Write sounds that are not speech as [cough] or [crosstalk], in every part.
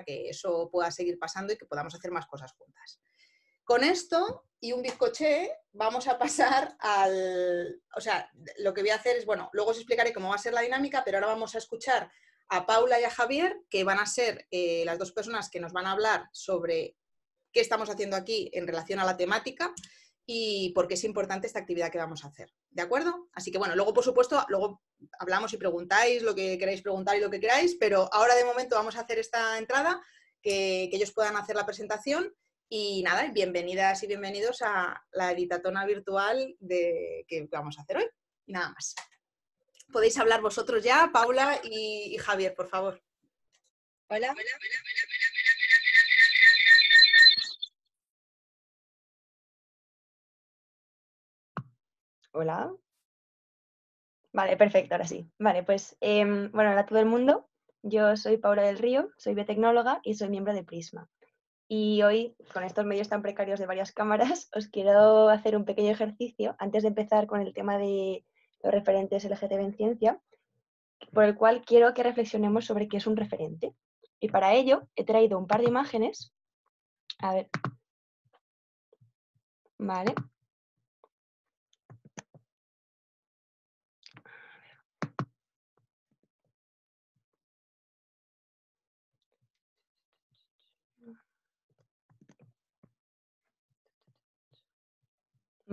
que eso pueda seguir pasando y que podamos hacer más cosas juntas. Con esto y un bizcoché vamos a pasar al... O sea, lo que voy a hacer es, bueno, luego os explicaré cómo va a ser la dinámica, pero ahora vamos a escuchar a Paula y a Javier, que van a ser eh, las dos personas que nos van a hablar sobre qué estamos haciendo aquí en relación a la temática y por qué es importante esta actividad que vamos a hacer. ¿De acuerdo? Así que bueno, luego por supuesto, luego hablamos y preguntáis lo que queráis preguntar y lo que queráis, pero ahora de momento vamos a hacer esta entrada, que, ellos puedan hacer la presentación y nada, bienvenidas y bienvenidos a la editatona virtual de, que vamos a hacer hoy. Y nada más. Podéis hablar vosotros ya, Paula y, Javier, por favor. hola. Hola. Vale, perfecto, ahora sí. Vale, pues em, bueno, hola a todo el mundo. Yo soy Paula del Río, soy biotecnóloga y soy miembro de Prisma. Y hoy, con estos medios tan precarios de varias cámaras, os quiero hacer un pequeño ejercicio antes de empezar con el tema de los referentes LGTB en ciencia, por el cual quiero que reflexionemos sobre qué es un referente. Y para ello he traído un par de imágenes. A ver. Vale.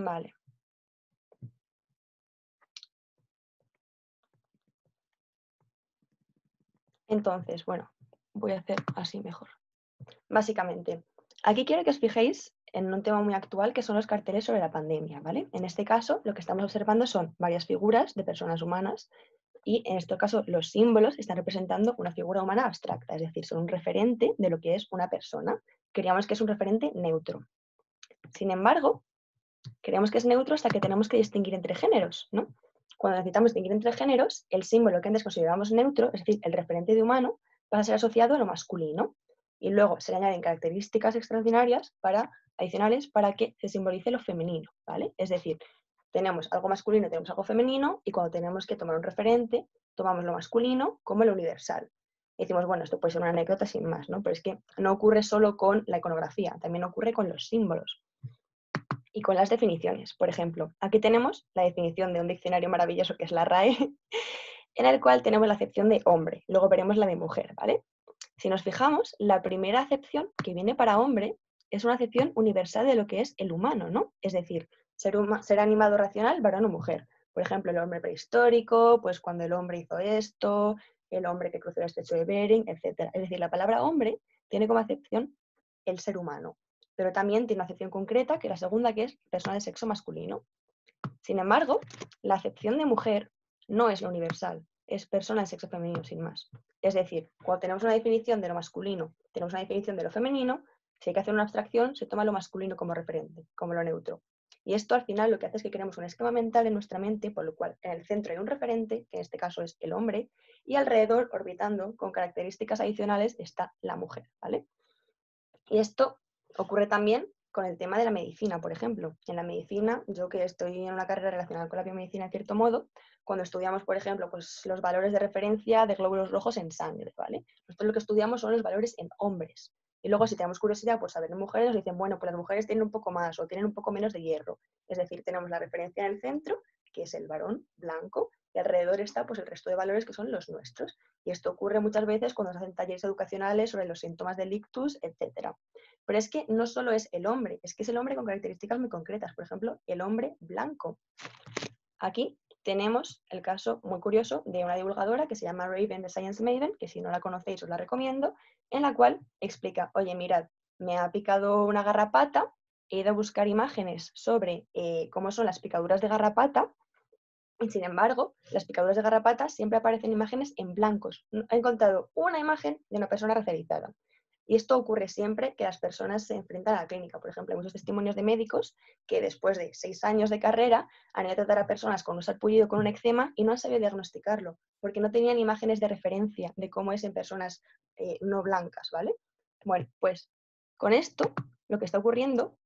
Vale. Entonces, bueno, voy a hacer así mejor. Básicamente, aquí quiero que os fijéis en un tema muy actual que son los carteles sobre la pandemia, ¿vale? En este caso, lo que estamos observando son varias figuras de personas humanas y en este caso los símbolos están representando una figura humana abstracta, es decir, son un referente de lo que es una persona. Queríamos que es un referente neutro. Sin embargo, Creemos que es neutro hasta que tenemos que distinguir entre géneros, ¿no? Cuando necesitamos distinguir entre géneros, el símbolo que antes considerábamos neutro, es decir, el referente de humano, va a ser asociado a lo masculino. Y luego se le añaden características extraordinarias para, adicionales para que se simbolice lo femenino, ¿vale? Es decir, tenemos algo masculino, tenemos algo femenino, y cuando tenemos que tomar un referente, tomamos lo masculino como lo universal. Y decimos, bueno, esto puede ser una anécdota sin más, ¿no? Pero es que no ocurre solo con la iconografía, también ocurre con los símbolos y con las definiciones. Por ejemplo, aquí tenemos la definición de un diccionario maravilloso que es la RAE, [laughs] en el cual tenemos la acepción de hombre, luego veremos la de mujer, ¿vale? Si nos fijamos, la primera acepción que viene para hombre es una acepción universal de lo que es el humano, ¿no? Es decir, ser, ser animado racional, varón o mujer. Por ejemplo, el hombre prehistórico, pues cuando el hombre hizo esto, el hombre que cruzó el estrecho de Bering, etc. Es decir, la palabra hombre tiene como acepción el ser humano, pero también tiene una acepción concreta, que la segunda, que es persona de sexo masculino. Sin embargo, la acepción de mujer no es lo universal, es persona de sexo femenino, sin más. Es decir, cuando tenemos una definición de lo masculino, tenemos una definición de lo femenino, si hay que hacer una abstracción, se toma lo masculino como referente, como lo neutro. Y esto al final lo que hace es que creamos un esquema mental en nuestra mente, por lo cual en el centro hay un referente, que en este caso es el hombre, y alrededor, orbitando con características adicionales, está la mujer, ¿vale? Y esto Ocurre también con el tema de la medicina, por ejemplo. En la medicina, yo que estoy en una carrera relacionada con la biomedicina en cierto modo, cuando estudiamos, por ejemplo, pues, los valores de referencia de glóbulos rojos en sangre, ¿vale? Nosotros lo que estudiamos son los valores en hombres. Y luego, si tenemos curiosidad por saber en mujeres, nos dicen, bueno, pues las mujeres tienen un poco más o tienen un poco menos de hierro. Es decir, tenemos la referencia en el centro, que es el varón blanco, y alrededor está pues, el resto de valores que son los nuestros. Y esto ocurre muchas veces cuando se hacen talleres educacionales sobre los síntomas del ictus, etc. Pero es que no solo es el hombre, es que es el hombre con características muy concretas, por ejemplo, el hombre blanco. Aquí tenemos el caso muy curioso de una divulgadora que se llama Raven de Science Maiden, que si no la conocéis os la recomiendo, en la cual explica, oye, mirad, me ha picado una garrapata, he ido a buscar imágenes sobre eh, cómo son las picaduras de garrapata sin embargo, las picaduras de garrapatas siempre aparecen imágenes en blancos. He encontrado una imagen de una persona racializada. Y esto ocurre siempre que las personas se enfrentan a la clínica. Por ejemplo, hay muchos testimonios de médicos que después de seis años de carrera han ido a tratar a personas con un sarpullido con un eczema y no han sabido diagnosticarlo, porque no tenían imágenes de referencia de cómo es en personas eh, no blancas, ¿vale? Bueno, pues con esto lo que está ocurriendo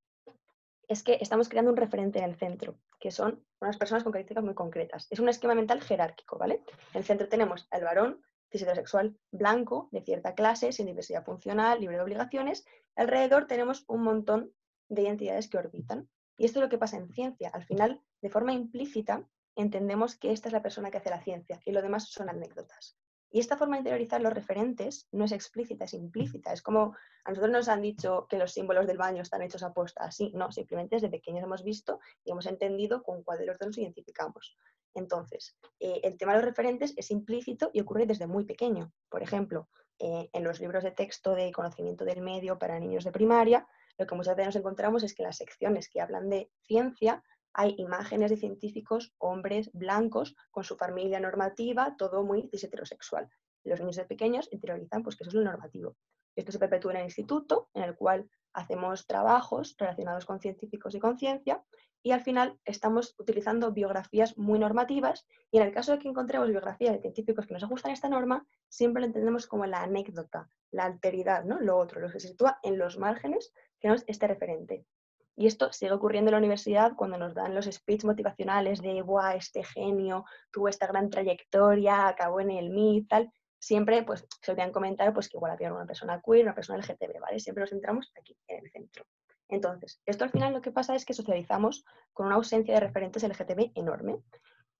es que estamos creando un referente en el centro, que son unas personas con características muy concretas. Es un esquema mental jerárquico, ¿vale? En el centro tenemos al varón cis heterosexual blanco, de cierta clase, sin diversidad funcional, libre de obligaciones. Alrededor tenemos un montón de identidades que orbitan. Y esto es lo que pasa en ciencia. Al final, de forma implícita, entendemos que esta es la persona que hace la ciencia y lo demás son anécdotas. Y esta forma de interiorizar los referentes no es explícita, es implícita. Es como a nosotros nos han dicho que los símbolos del baño están hechos a posta. Así, no, simplemente desde pequeños hemos visto y hemos entendido con cuál de los dos nos identificamos. Entonces, eh, el tema de los referentes es implícito y ocurre desde muy pequeño. Por ejemplo, eh, en los libros de texto de conocimiento del medio para niños de primaria, lo que muchas veces nos encontramos es que las secciones que hablan de ciencia hay imágenes de científicos, hombres blancos, con su familia normativa, todo muy heterosexual. Los niños de pequeños interiorizan pues, que eso es lo normativo. Esto se perpetúa en el instituto, en el cual hacemos trabajos relacionados con científicos y conciencia, y al final estamos utilizando biografías muy normativas, y en el caso de que encontremos biografías de científicos que nos ajustan a esta norma, siempre lo entendemos como la anécdota, la alteridad, ¿no? lo otro, lo que se sitúa en los márgenes, que no es este referente. Y esto sigue ocurriendo en la universidad cuando nos dan los speech motivacionales de, guau, este genio, tuvo esta gran trayectoria, acabó en el MIT, tal. Siempre pues, se olvidan comentar pues, que igual había una persona queer, una persona LGTB, ¿vale? Siempre nos centramos aquí, en el centro. Entonces, esto al final lo que pasa es que socializamos con una ausencia de referentes LGTB enorme.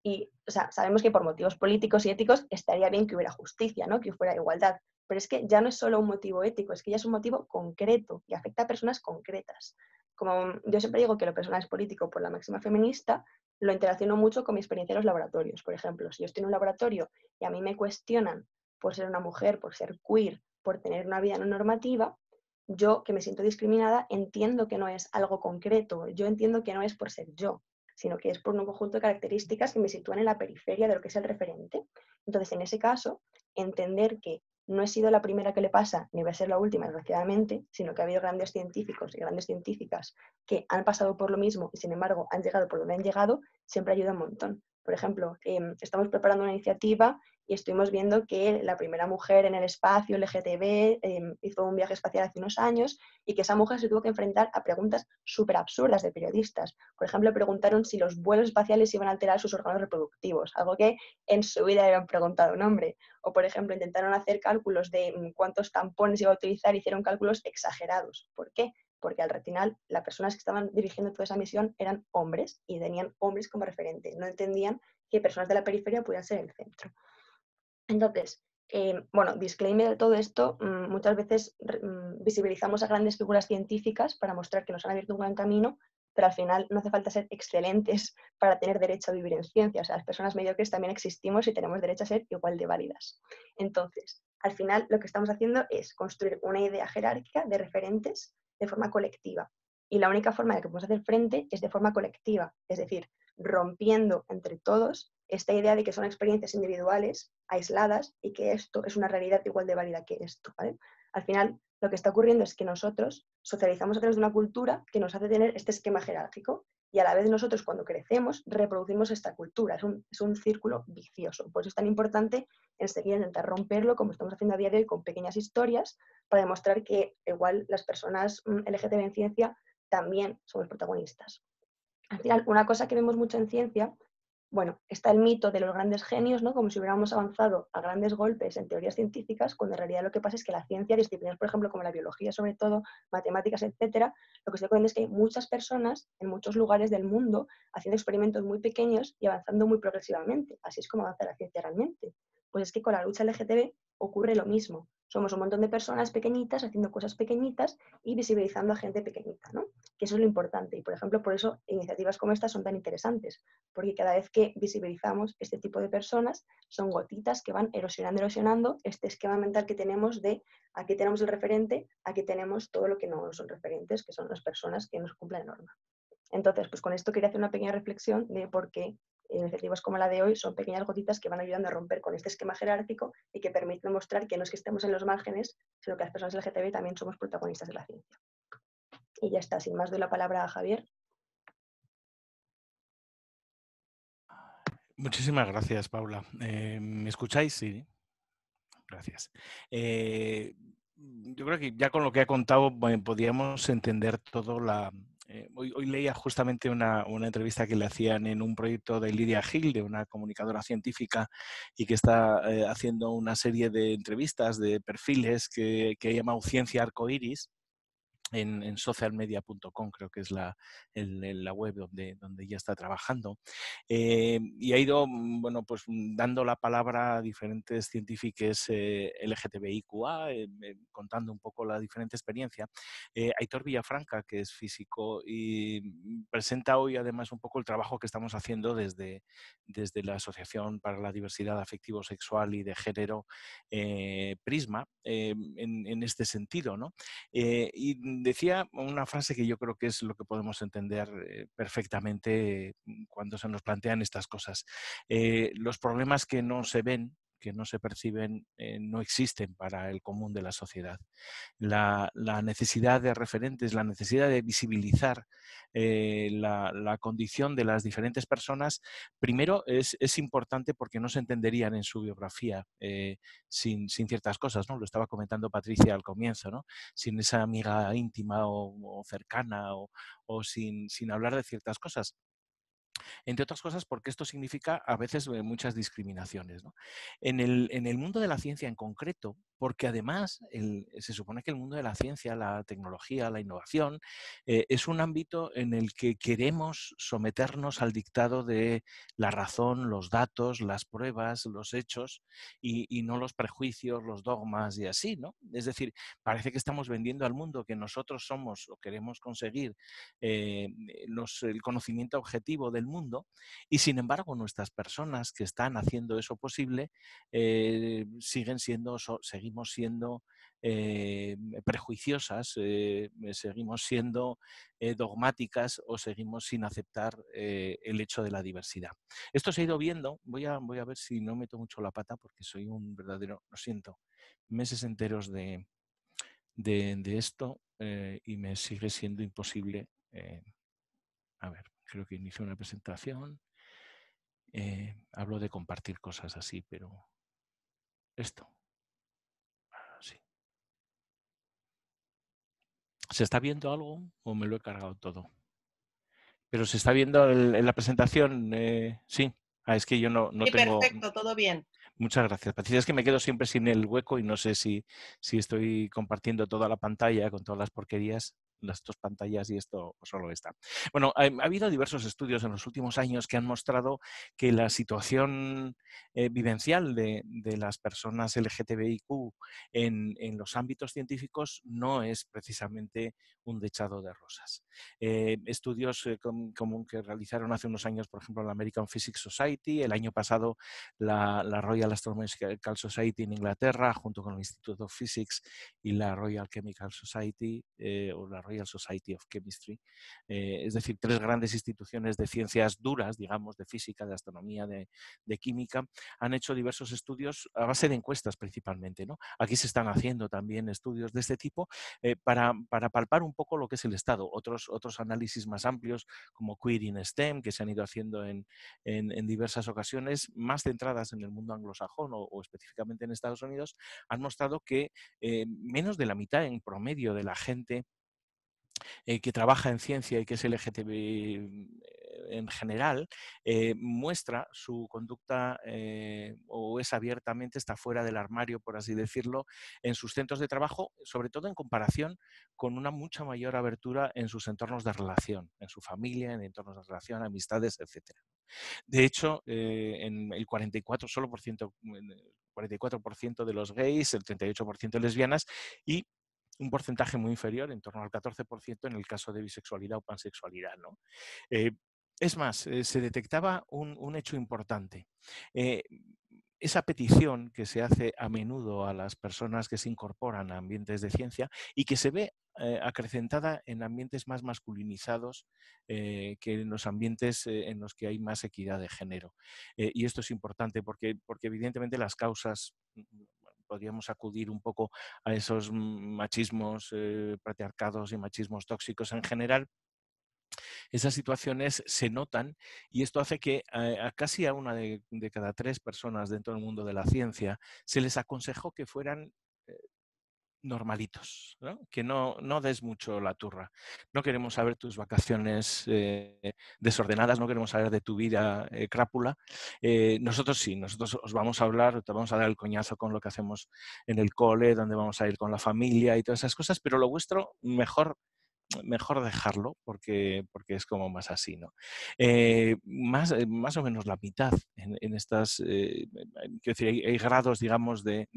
Y, o sea, sabemos que por motivos políticos y éticos estaría bien que hubiera justicia, ¿no? Que hubiera igualdad. Pero es que ya no es solo un motivo ético, es que ya es un motivo concreto y afecta a personas concretas como yo siempre digo que lo personal es político por la máxima feminista, lo interacciono mucho con mi experiencia en los laboratorios. Por ejemplo, si yo estoy en un laboratorio y a mí me cuestionan por ser una mujer, por ser queer, por tener una vida no normativa, yo que me siento discriminada entiendo que no es algo concreto, yo entiendo que no es por ser yo, sino que es por un conjunto de características que me sitúan en la periferia de lo que es el referente. Entonces, en ese caso, entender que no he sido la primera que le pasa, ni va a ser la última, desgraciadamente, sino que ha habido grandes científicos y grandes científicas que han pasado por lo mismo y, sin embargo, han llegado por donde han llegado, siempre ayuda un montón. Por ejemplo, em, estamos preparando una iniciativa y estuvimos viendo que la primera mujer en el espacio, LGTB, em, hizo un viaje espacial hace unos años y que esa mujer se tuvo que enfrentar a preguntas súper absurdas de periodistas. Por ejemplo, preguntaron si los vuelos espaciales iban a alterar sus órganos reproductivos, algo que en su vida habían preguntado un hombre. O, por ejemplo, intentaron hacer cálculos de mm, cuántos tampones iba a utilizar, y hicieron cálculos exagerados. ¿Por qué? porque al retinal las personas que estaban dirigiendo toda esa misión eran hombres y tenían hombres como referente. No entendían que personas de la periferia pudieran ser el centro. Entonces, eh, bueno, disclaimer de todo esto, mm, muchas veces mm, visibilizamos a grandes figuras científicas para mostrar que nos han abierto un gran camino, pero al final no hace falta ser excelentes [laughs] para tener derecho a vivir en ciencia. O sea, las personas mediocres también existimos y tenemos derecho a ser igual de válidas. Entonces, al final lo que estamos haciendo es construir una idea jerárquica de referentes de forma colectiva. Y la única forma de que podemos hacer frente es de forma colectiva, es decir, rompiendo entre todos esta idea de que son experiencias individuales, aisladas, y que esto es una realidad igual de válida que esto. Al final, lo que está ocurriendo es que nosotros socializamos a través de una cultura que nos hace tener este esquema jerárquico y a la vez nosotros cuando crecemos reproducimos esta cultura. Es un, es un círculo vicioso. Por eso es tan importante enseguida intentar romperlo, como estamos haciendo a día de hoy, con pequeñas historias, para demostrar que igual las personas mm, LGTB en ciencia también somos protagonistas. Al final, una cosa que vemos mucho en ciencia bueno, está el mito de los grandes genios, ¿no? Como si hubiéramos avanzado a grandes golpes en teorías científicas, cuando en realidad lo que pasa es que la ciencia, disciplinas, por ejemplo, como la biología, sobre todo, matemáticas, etcétera, lo que se cuenta es que hay muchas personas en muchos lugares del mundo haciendo experimentos muy pequeños y avanzando muy progresivamente. Así es como avanza la ciencia realmente. Pues es que con la lucha LGTB ocurre lo mismo. Somos un montón de personas pequeñitas haciendo cosas pequeñitas y visibilizando a gente pequeñita, ¿no? que eso es lo importante. Y, por ejemplo, por eso iniciativas como estas son tan interesantes, porque cada vez que visibilizamos este tipo de personas, son gotitas que van erosionando, erosionando este esquema mental que tenemos de aquí tenemos el referente, aquí tenemos todo lo que no son referentes, que son las personas que nos cumplen la norma. Entonces, pues con esto quería hacer una pequeña reflexión de por qué iniciativas como la de hoy son pequeñas gotitas que van ayudando a romper con este esquema jerárquico y que permiten mostrar que no es que estemos en los márgenes, sino que las personas LGTB también somos protagonistas de la ciencia y ya está. Sin más, de la palabra a Javier. Muchísimas gracias, Paula. Eh, ¿Me escucháis? Sí. Gracias. Eh, yo creo que ya con lo que ha contado podíamos entender todo la... Eh, hoy, leía justamente una, entrevista que le hacían en un proyecto de Lidia Gil, de una comunicadora científica, y que está haciendo una serie de entrevistas, de perfiles que, que ha llamado Ciencia Arcoiris en, socialmedia.com, creo que es la, web donde, donde ya está trabajando. Eh, y ha ido, mm, bueno, pues mm, dando la palabra a diferentes científicos eh, LGTBIQA, eh, contando un poco la diferente experiencia. Eh, Aitor Villafranca, que es físico, y mm, presenta hoy además un poco el trabajo que estamos haciendo desde, desde la Asociación para la Diversidad Afectivo Sexual y de Género Prisma, en, este sentido, ¿no? y Mm, decía una frase que yo creo que es lo que podemos entender eh, perfectamente mm, cuando se nos plantean estas cosas. Eh, los problemas que no se ven que no se perciben, eh, no existen para el común de la sociedad. La, necesidad de referentes, la necesidad de visibilizar eh, la, condición de las diferentes personas, primero es, importante porque no se entenderían en su biografía eh, sin, ciertas cosas, ¿no? Lo estaba comentando Patricia al comienzo, Sin esa amiga íntima o, cercana o, sin hablar de ciertas cosas entre otras cosas porque esto significa a veces eh, muchas discriminaciones. En, el, mundo de la ciencia en concreto, porque además se supone que el mundo de la ciencia, la tecnología, la innovación, eh, es un ámbito en el que queremos someternos al dictado de la razón, los datos, las pruebas, los hechos y, no los prejuicios, los dogmas y así, ¿no? Es decir, parece que estamos vendiendo al mundo que nosotros somos o queremos conseguir eh, el conocimiento objetivo del mundo mundo y sin embargo nuestras personas que están haciendo eso posible eh, siguen siendo, seguimos siendo eh, prejuiciosas, eh, seguimos siendo dogmáticas o seguimos sin aceptar el hecho de la diversidad. Esto se ha ido viendo, voy a, voy a ver si no meto mucho la pata porque soy un verdadero, lo siento, meses enteros de, de, de esto y me sigue siendo imposible. a ver creo que inició una presentación. Eh, hablo de compartir cosas así, pero esto. Ah, ¿Se está viendo algo o me lo he cargado todo? Pero se está viendo en la presentación, eh, sí. Ah, es que yo no, no sí, tengo... Perfecto, todo bien. Muchas gracias, Patricia. Es que me quedo siempre sin el hueco y no sé si, si estoy compartiendo toda la pantalla con todas las porquerías las dos pantallas y esto solo está. Bueno, ha, habido diversos estudios en los últimos años que han mostrado que la situación eh, vivencial de, las personas LGTBIQ en, los ámbitos científicos no es precisamente un dechado de rosas. Eh, estudios eh, que realizaron hace unos años, por ejemplo, la American Physics Society, el año pasado la, Royal Astronomical Society en Inglaterra, junto con el Instituto of Physics y la Royal Chemical Society o la Royal Society of Chemistry, eh, es decir, tres grandes instituciones de ciencias duras, digamos, de física, de astronomía, de, química, han hecho diversos estudios a base de encuestas principalmente. ¿no? Aquí se están haciendo también estudios de este tipo eh, para, palpar un poco lo que es el estado. Otros, otros análisis más amplios como Queer in STEM, que se han ido haciendo en, diversas ocasiones, más centradas en el mundo anglosajón o, específicamente en Estados Unidos, han mostrado que eh, menos de la mitad en promedio de la gente eh, que trabaja en ciencia y que es LGTB mm, eh, en general, eh, muestra su conducta o es abiertamente, está fuera del armario, por así decirlo, en sus centros de trabajo, sobre todo en comparación con una mucha mayor abertura en sus entornos de relación, en su familia, en entornos de relación, amistades, etc. De hecho, en el 44, solo por ciento, 44% mm, de los gays, el 38% de lesbianas y un porcentaje muy inferior, en torno al 14% en el caso de bisexualidad o pansexualidad. ¿no? Eh, es más, eh, se detectaba un, hecho importante. Eh, esa petición que se hace a menudo a las personas que se incorporan a ambientes de ciencia y que se ve acrecentada en ambientes más masculinizados que en los ambientes en los que hay más equidad de género. y esto es importante porque, porque evidentemente las causas mm, podríamos acudir un poco a esos machismos, eh, patriarcados y machismos tóxicos en general, esas situaciones se notan y esto hace que a, casi a una de, de, cada tres personas dentro del mundo de la ciencia se les aconsejó que fueran normalitos, ¿no? que no, no, des mucho la turra. No queremos saber tus vacaciones eh, desordenadas, no queremos saber de tu vida eh, crápula. Eh, nosotros sí, nosotros os vamos a hablar, te vamos a dar el coñazo con lo que hacemos en el cole, dónde vamos a ir con la familia y todas esas cosas, pero lo vuestro mejor mejor dejarlo porque, porque es como más así, ¿no? más, más o menos la mitad en, estas, quiero decir, hay, grados, digamos, de,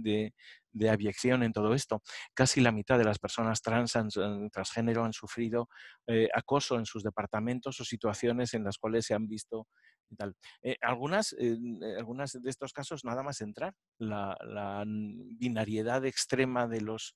de abyección en todo esto. Casi la mitad de las personas trans, eh, transgénero han sufrido eh, acoso en sus departamentos o situaciones en las cuales se han visto tal. Eh, algunas, algunas de estos casos, nada más entrar, la, binariedad extrema de los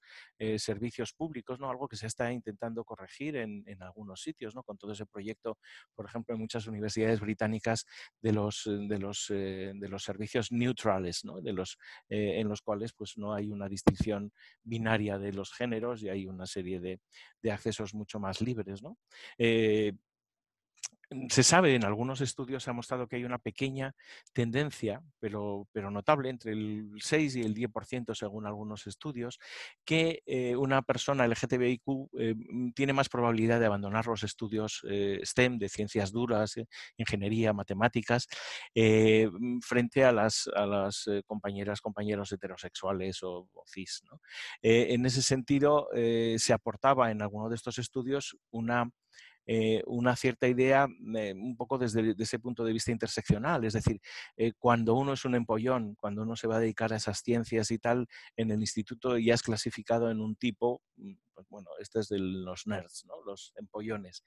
servicios públicos, ¿no? algo que se está intentando corregir en, algunos sitios, ¿no? con todo ese proyecto, por ejemplo, en muchas universidades británicas de los, de los, de los servicios neutrales, de los, en los cuales pues, no hay una distinción binaria de los géneros y hay una serie de, de accesos mucho más libres. ¿no? Eh, se sabe, en algunos estudios se ha mostrado que hay una pequeña tendencia, pero, notable, entre el 6 y el 10% según algunos estudios, que eh, una persona LGTBIQ eh, mm, tiene más probabilidad de abandonar los estudios eh, STEM de ciencias duras, ingeniería, matemáticas, mm, frente a las, compañeras, compañeros heterosexuales o, cis. en ese sentido, se aportaba en alguno de estos estudios una eh, una cierta idea eh, un poco desde ese punto de vista interseccional, es decir, eh, cuando uno es un empollón, cuando uno se va a dedicar a esas ciencias y tal, en el instituto ya es clasificado en un tipo mm, pues, bueno, este es de los nerds, ¿no? los empollones.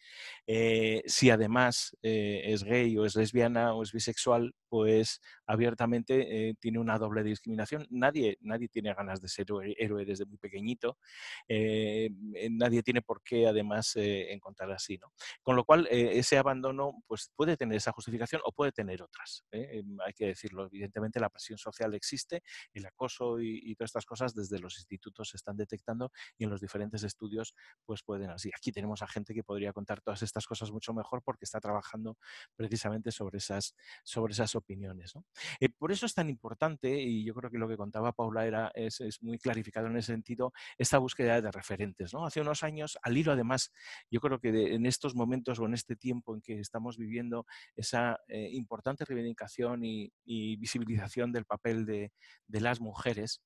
Eh, si además eh, es gay o es lesbiana o es bisexual, pues abiertamente eh, tiene una doble discriminación. Nadie, nadie tiene ganas de ser héroe desde muy pequeñito. nadie tiene por qué además encontrar así. ¿no? Con lo cual, ese abandono pues, puede tener esa justificación o puede tener otras. Em, hay que decirlo. Evidentemente, la presión social existe, el acoso y todas estas cosas desde los institutos se están detectando y en los diferentes estudios pues pueden así. Aquí tenemos a gente que podría contar todas estas cosas mucho mejor porque está trabajando precisamente sobre esas, sobre esas opiniones. ¿no? Eh, por eso es tan importante, y yo creo que lo que contaba Paula era, es, muy clarificado en ese sentido, esta búsqueda de referentes. ¿no? Hace unos años, al hilo además, yo creo que en estos momentos o en este tiempo en que estamos viviendo esa eh, importante reivindicación y, visibilización del papel de las mujeres,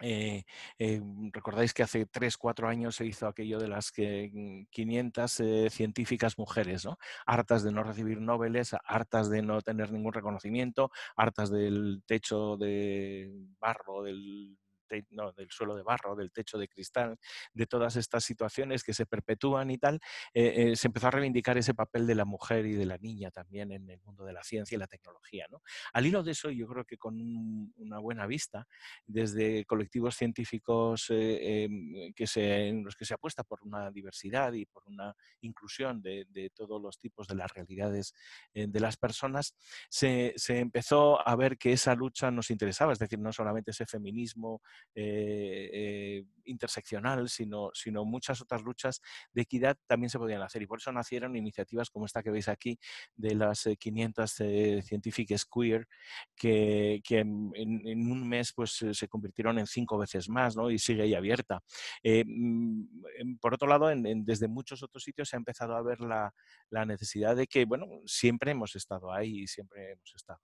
eh, eh, recordáis que hace 3, 4 años se hizo aquello de las que 500 mm, eh, científicas mujeres, ¿no? hartas de no recibir nobeles, hartas de no tener ningún reconocimiento, hartas del techo de barro del del suelo de barro, del techo de cristal, de todas estas situaciones que se perpetúan y tal, eh, eh, se empezó a reivindicar ese papel de la mujer y de la niña también en el mundo de la ciencia y la tecnología. Al hilo de eso, yo creo que con una buena vista, desde colectivos científicos eh, em, en los que se apuesta por una diversidad y por una inclusión de, todos los tipos de las realidades de las personas, se, se empezó a ver que esa lucha nos interesaba, es decir, no solamente ese feminismo eh, eh, interseccional, sino, sino muchas otras luchas de equidad también se podían hacer. Y por eso nacieron iniciativas como esta que veis aquí, de las 500 eh, científicas queer, que, en, un mes pues, se convirtieron en cinco veces más ¿no? y sigue ahí abierta. Mm, por otro lado, desde muchos otros sitios se ha empezado a ver la, la necesidad de que, bueno, siempre hemos estado ahí y siempre hemos estado.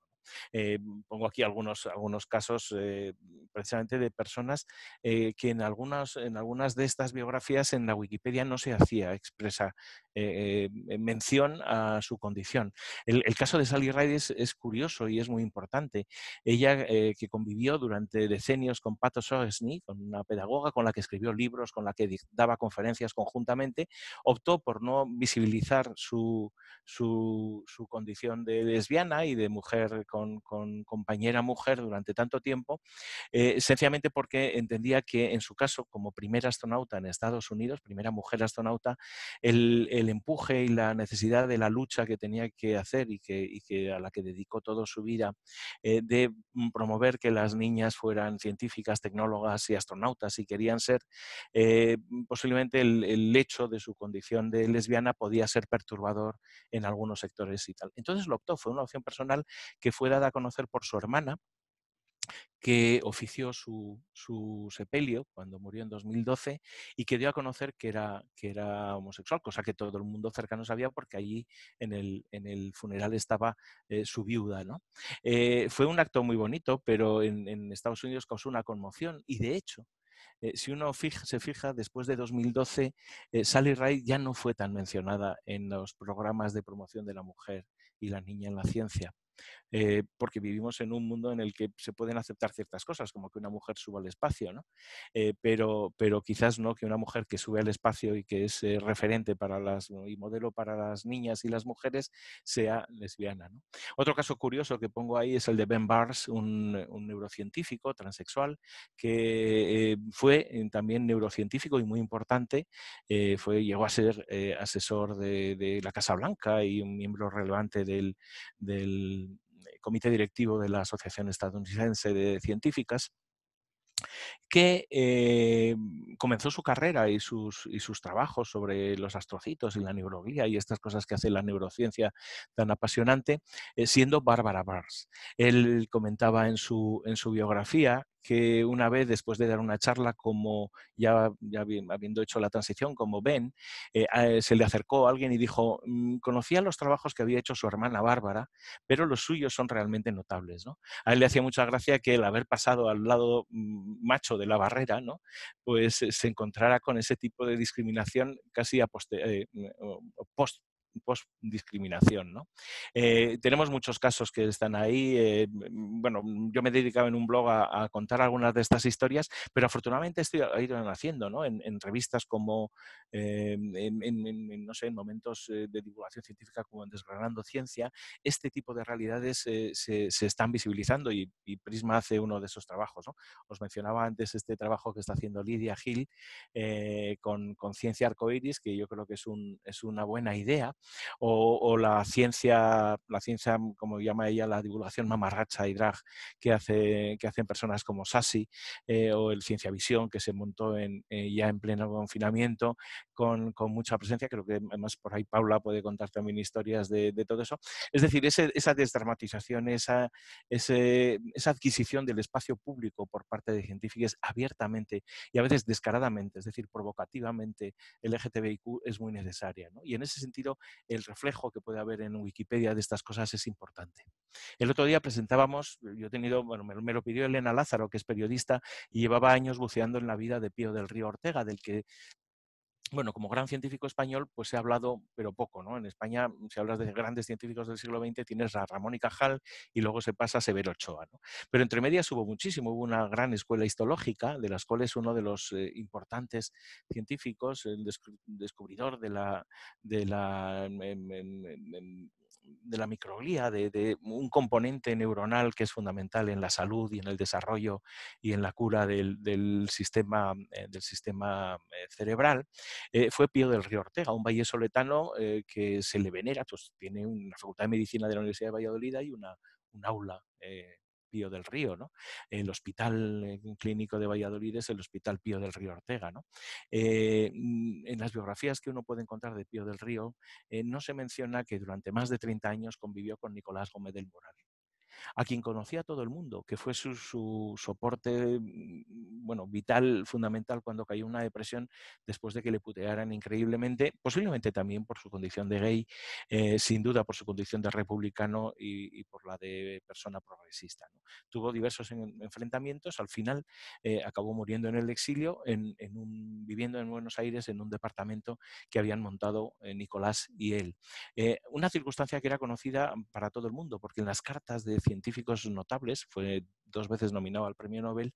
Eh, pongo aquí algunos, algunos casos eh, precisamente de personas eh, que en algunas, en algunas de estas biografías en la Wikipedia no se hacía expresa mención a su condición. El, caso de Sally Ride es, curioso y es muy importante. Ella que convivió durante decenios con Pato Soresny, con una pedagoga con la que escribió libros, con la que daba conferencias conjuntamente, optó por no visibilizar su, su, su condición de lesbiana y de mujer con, compañera mujer durante tanto tiempo, eh, sencillamente porque entendía que en su caso, como primera astronauta en Estados Unidos, primera mujer astronauta, el, el empuje y la necesidad de la lucha que tenía que hacer y que, a la que dedicó toda su vida, eh, de promover que las niñas fueran científicas, tecnólogas y astronautas y querían ser, eh, posiblemente el, el hecho de su condición de lesbiana podía ser perturbador en algunos sectores y tal. Entonces lo optó, fue una opción personal que fue fue dada a conocer por su hermana, que ofició su, su, sepelio cuando murió en 2012 y que dio a conocer que era, que era homosexual, cosa que todo el mundo cercano sabía porque allí en el, en el funeral estaba eh, su viuda. ¿no? Eh, fue un acto muy bonito, pero en, Estados Unidos causó una conmoción y de hecho, eh, si uno fija, se fija, después de 2012, Sally Ride ya no fue tan mencionada en los programas de promoción de la mujer y la niña en la ciencia eh, porque vivimos en un mundo en el que se pueden aceptar ciertas cosas, como que una mujer suba al espacio, eh, pero, pero quizás no que una mujer que sube al espacio y que es eh, referente para las, y modelo para las niñas y las mujeres sea lesbiana. Otro caso curioso que pongo ahí es el de Ben Bars, un, neurocientífico transexual que fue también neurocientífico y muy importante, fue, llegó a ser asesor de, la Casa Blanca y un miembro relevante del comité directivo de la Asociación Estadounidense de Científicas, que eh, comenzó su carrera y sus, trabajos sobre los astrocitos y la neuroglía y estas cosas que hace la neurociencia tan apasionante, eh, siendo Bárbara Bars. Él comentaba en su biografía que una vez después de dar una charla, como ya, habiendo hecho la transición, como Ben, eh, se le acercó a alguien y dijo, mm, conocía los trabajos que había hecho su hermana Bárbara, pero los suyos son realmente notables. ¿no? A él le hacía mucha gracia que el haber pasado al lado mm, macho de la barrera, ¿no? pues eh, se encontrara con ese tipo de discriminación casi a eh, mm, post post-discriminación. Eh, tenemos muchos casos que están ahí. Eh, bueno, yo me he dedicado en un blog a, contar algunas de estas historias, pero afortunadamente estoy ha ido naciendo en, revistas como, eh, en, no sé, en momentos de divulgación científica como Desgranando Ciencia, este tipo de realidades se, están visibilizando y, Prisma hace uno de esos trabajos. Os mencionaba antes este trabajo que está haciendo Lidia Gil con, Ciencia Arcoiris, que yo creo que es una buena idea o, la ciencia, la ciencia, mm, como llama ella, la divulgación mamarracha y drag que, hacen personas como Sasi eh, o el Ciencia Visión que se montó eh, ya en pleno confinamiento con, mucha presencia. Creo que además por ahí Paula puede contar también historias de, todo eso. Es decir, esa desdramatización, esa, adquisición del espacio público por parte de científicos abiertamente y a veces descaradamente, es decir, provocativamente, el LGTBIQ es muy necesaria. Y en ese sentido, el reflejo que puede haber en Wikipedia de estas cosas es importante. El otro día presentábamos, yo he tenido, bueno, me lo pidió Elena Lázaro, que es periodista, y llevaba años buceando en la vida de Pío del Río Ortega, del que bueno, como gran científico español, pues he hablado, pero poco, ¿no? En España, si hablas de grandes científicos del siglo XX, tienes a Ramón y Cajal y luego se pasa a Severo Ochoa, ¿no? Pero entre medias hubo muchísimo, hubo una gran escuela histológica, de las cuales uno de los eh, importantes científicos, el descubridor de la, de la de la microglía, de, un componente neuronal que es fundamental en la salud y en el desarrollo y en la cura del, sistema, del sistema eh, eh, cerebral, eh, fue Pío del Río Ortega, un valle eh, que se le venera, pues tiene una facultad de medicina de la Universidad de Valladolid y una, un aula del Río, ¿no? El Hospital eh, Clínico de Valladolid es el Hospital Pío del Río Ortega, ¿no? Eh, mm, en las biografías que uno puede encontrar de Pío del Río, eh, no se menciona que durante más de 30 años convivió con Nicolás Gómez del Moral a quien conocía todo el mundo, que fue su soporte mm, bueno, vital, fundamental cuando cayó una depresión después de que le putearan increíblemente, posiblemente también por su condición de gay, eh, sin duda por su condición de republicano y, por la de persona progresista. Tuvo diversos enfrentamientos, al final eh, acabó muriendo en el exilio, en, un, viviendo en Buenos Aires en un departamento que habían montado eh, Nicolás y él. una circunstancia que era conocida para todo el mundo, porque en las cartas de científicos notables, fue dos veces nominado al premio Nobel,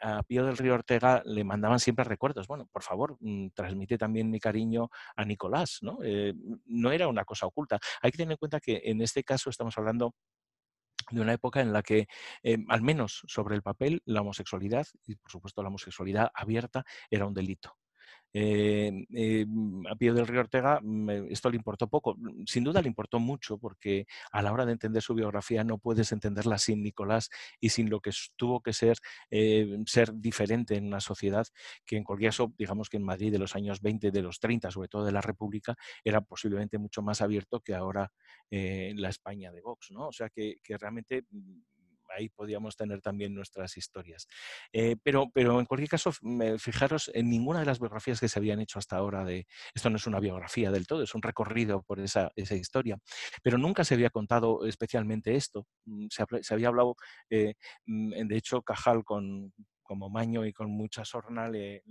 a del Río Ortega le mandaban siempre recuerdos. Bueno, por favor, mm, transmite también mi cariño a Nicolás, ¿no? Eh, no era una cosa oculta. Hay que tener en cuenta que en este caso estamos hablando de una época en la que, eh, al menos sobre el papel, la homosexualidad y, por supuesto, la homosexualidad abierta era un delito. Eh, eh, mm, a Pío del Río Ortega esto le importó poco, mm, sin duda le importó mucho porque a la hora de entender su biografía no puedes entenderla sin Nicolás y sin lo que tuvo que ser eh, ser diferente en una sociedad que en cualquier caso, digamos que en Madrid de los años 20, de los 30, sobre todo de la República, era posiblemente mucho más abierto que ahora la España de Vox, ¿no? O sea que realmente mm, ahí podíamos tener también nuestras historias. Eh, pero, en cualquier caso, fijaros, en ninguna de las biografías que se habían hecho hasta ahora, de, esto no es una biografía del todo, es un recorrido por esa, historia, pero nunca se había contado especialmente esto. Mm, se, había hablado, eh, mm, de hecho, Cajal con como Maño y con mucha sorna le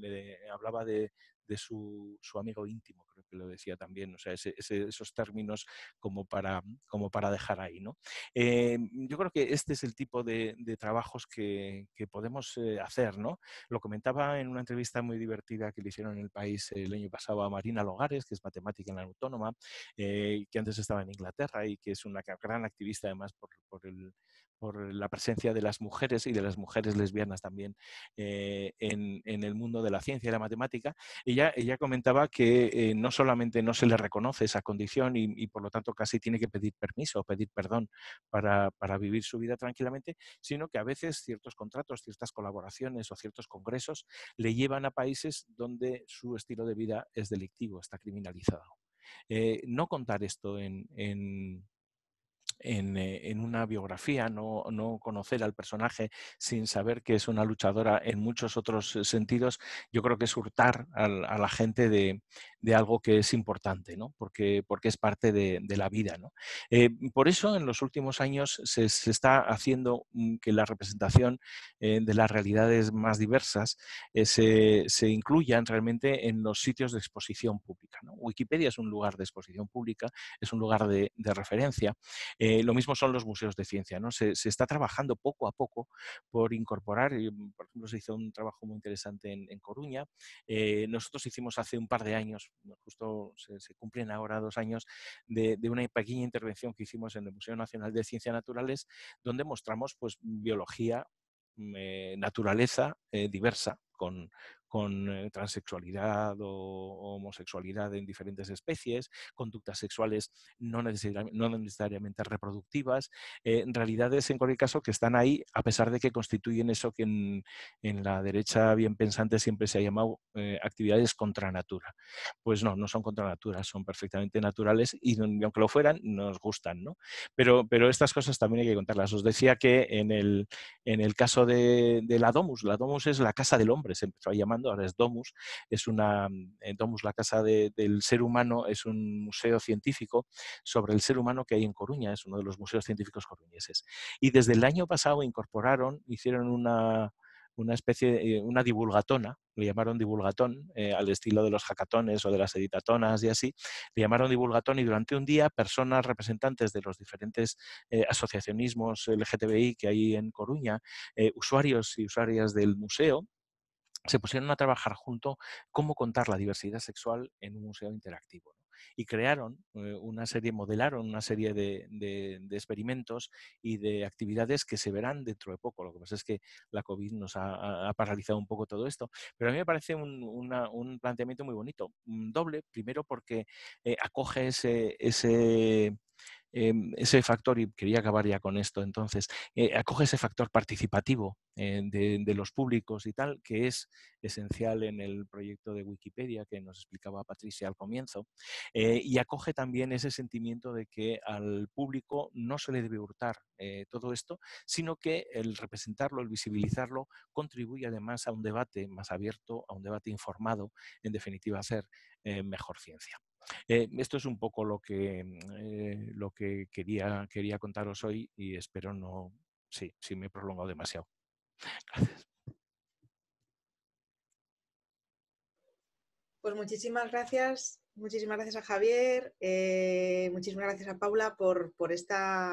hablaba de, de su, amigo íntimo, creo que lo decía también, o sea, esos términos como para, como para dejar ahí. ¿no? Eh, yo creo que este es el tipo de, trabajos que, podemos eh, hacer. ¿no? Lo comentaba en una entrevista muy divertida que le hicieron en el país el año pasado a Marina Logares, que es matemática en la Autónoma, eh, que antes estaba en Inglaterra y que es una gran activista además por el por la presencia de las mujeres y de las mujeres lesbianas también eh, en, el mundo de la ciencia y la matemática. Ella, ella comentaba que eh, no solamente no se le reconoce esa condición y, por lo tanto casi tiene que pedir permiso o pedir perdón para, vivir su vida tranquilamente, sino que a veces ciertos contratos, ciertas colaboraciones o ciertos congresos le llevan a países donde su estilo de vida es delictivo, está criminalizado. Eh, no contar esto en eh, en, una biografía, no, conocer al personaje sin saber que es una luchadora en muchos otros eh, sentidos, yo creo que es hurtar a, la gente de, algo que es importante, ¿no? porque, porque es parte de, la vida. Eh, por eso en los últimos años se, está haciendo mm, que la representación de las realidades más diversas se, se, incluyan realmente en los sitios de exposición pública. Wikipedia es un lugar de exposición pública, es un lugar de, referencia. Eh, lo mismo son los museos de ciencia, ¿no? Se, está trabajando poco a poco por incorporar, eh, por ejemplo, se hizo un trabajo muy interesante en, Coruña. Eh, nosotros hicimos hace un par de años, justo se, cumplen ahora dos años, de, una pequeña intervención que hicimos en el Museo Nacional de Ciencias Naturales, donde mostramos pues biología, mm, naturaleza diversa, con, con eh, transexualidad o homosexualidad en diferentes especies, conductas sexuales no, no necesariamente reproductivas, eh, realidades en cualquier caso que están ahí a pesar de que constituyen eso que en, la derecha bien pensante siempre se ha llamado eh, actividades contra natura. Pues no, no son contra natura, son perfectamente naturales y aunque lo fueran, nos gustan. ¿no? Pero, pero estas cosas también hay que contarlas. Os decía que en el, en el caso de, de la Domus, la Domus es la casa del hombre, se empezó a llamar ahora es Domus, es una, mm, eh, Domus, la casa del ser humano, es un museo científico sobre el ser humano que hay en Coruña, es uno de los museos científicos coruñeses. Y desde el año pasado incorporaron, hicieron una, una especie, eh, una divulgatona, le llamaron divulgatón, eh, al estilo de los jacatones o de las editatonas y así, le llamaron divulgatón y durante un día personas representantes de los diferentes asociacionismos LGTBI que hay en Coruña, usuarios y usuarias del museo, se pusieron a trabajar junto cómo contar la diversidad sexual en un museo interactivo. Y crearon eh, una serie, modelaron una serie de, experimentos y de actividades que se verán dentro de poco. Lo que pasa es que la COVID nos ha, paralizado un poco todo esto. Pero a mí me parece un, planteamiento muy bonito, doble, primero porque eh, acoge ese Em, ese factor, y quería acabar ya con esto entonces, eh, acoge ese factor participativo eh, de, los públicos y tal, que es esencial en el proyecto de Wikipedia que nos explicaba Patricia al comienzo, eh, y acoge también ese sentimiento de que al público no se le debe hurtar todo esto, sino que el representarlo, el visibilizarlo, contribuye además a un debate más abierto, a un debate informado, en definitiva, a ser mejor ciencia. Eh, esto es un poco lo que, mm, eh, lo que quería, quería contaros hoy y espero no, sí, sí me he prolongado demasiado. [laughs] Gracias. Pues muchísimas gracias, muchísimas gracias a Javier, eh, muchísimas gracias a Paula por, por esta...